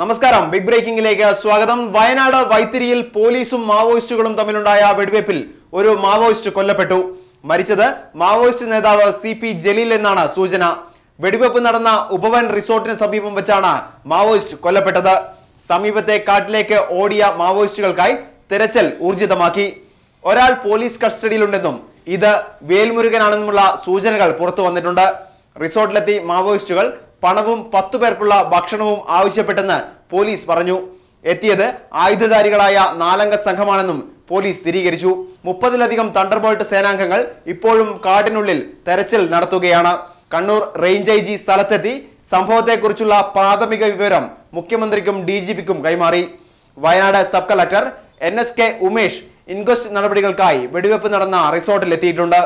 നമസ്കാരം ബിഗ് ബ്രേക്കിംഗിലേക്ക് സ്വാഗതം വയനാട് വൈത്തിരിയിൽ പോലീസും മാവോയിസ്റ്റുകളും തമ്മിലുണ്ടായ വെടിവയ്പിൽ ഒരു മാവോയിസ്റ്റ് കൊല്ലപ്പെട്ടു മരിച്ചത് മാവോയിസ്റ്റ് നേതാവ് സി പി ജലീൽ എന്നാണ് സൂചന വെടിവയ്പ് നടന്ന ഉപവൻ റിസോർട്ടിന് സമീപം വെച്ചാണ് മാവോയിസ്റ്റ് കൊല്ലപ്പെട്ടത് സമീപത്തെ കാട്ടിലേക്ക് ഓടിയ മാവോയിസ്റ്റുകൾക്കായി തെരച്ചിൽ ഊർജിതമാക്കി ഒരാൾ പോലീസ് കസ്റ്റഡിയിലുണ്ടെന്നും ഇത് വേൽമുരുകനാണെന്നുമുള്ള സൂചനകൾ പുറത്തു വന്നിട്ടുണ്ട് റിസോർട്ടിലെത്തി മാവോയിസ്റ്റുകൾ പണവും പത്തു പേർക്കുള്ള ഭക്ഷണവും ആവശ്യപ്പെട്ടെന്ന് പോലീസ് പറഞ്ഞു എത്തിയത് ആയുധധാരികളായ നാലംഗ സംഘമാണെന്നും പോലീസ് സ്ഥിരീകരിച്ചു മുപ്പതിലധികം തണ്ടർബോൾട്ട് സേനാംഗങ്ങൾ ഇപ്പോഴും കാടിനുള്ളിൽ തെരച്ചിൽ നടത്തുകയാണ് കണ്ണൂർ റേഞ്ച് ഐ ജി സ്ഥലത്തെത്തി സംഭവത്തെക്കുറിച്ചുള്ള പ്രാഥമിക വിവരം മുഖ്യമന്ത്രിക്കും ഡി ജി പിക്കും കൈമാറി Wayanad sub collector N S K Umesh inquest നടപടികൾക്കായി വെടിവെപ്പ് നടന്ന റിസോർട്ടിലെത്തിയിട്ടുണ്ട്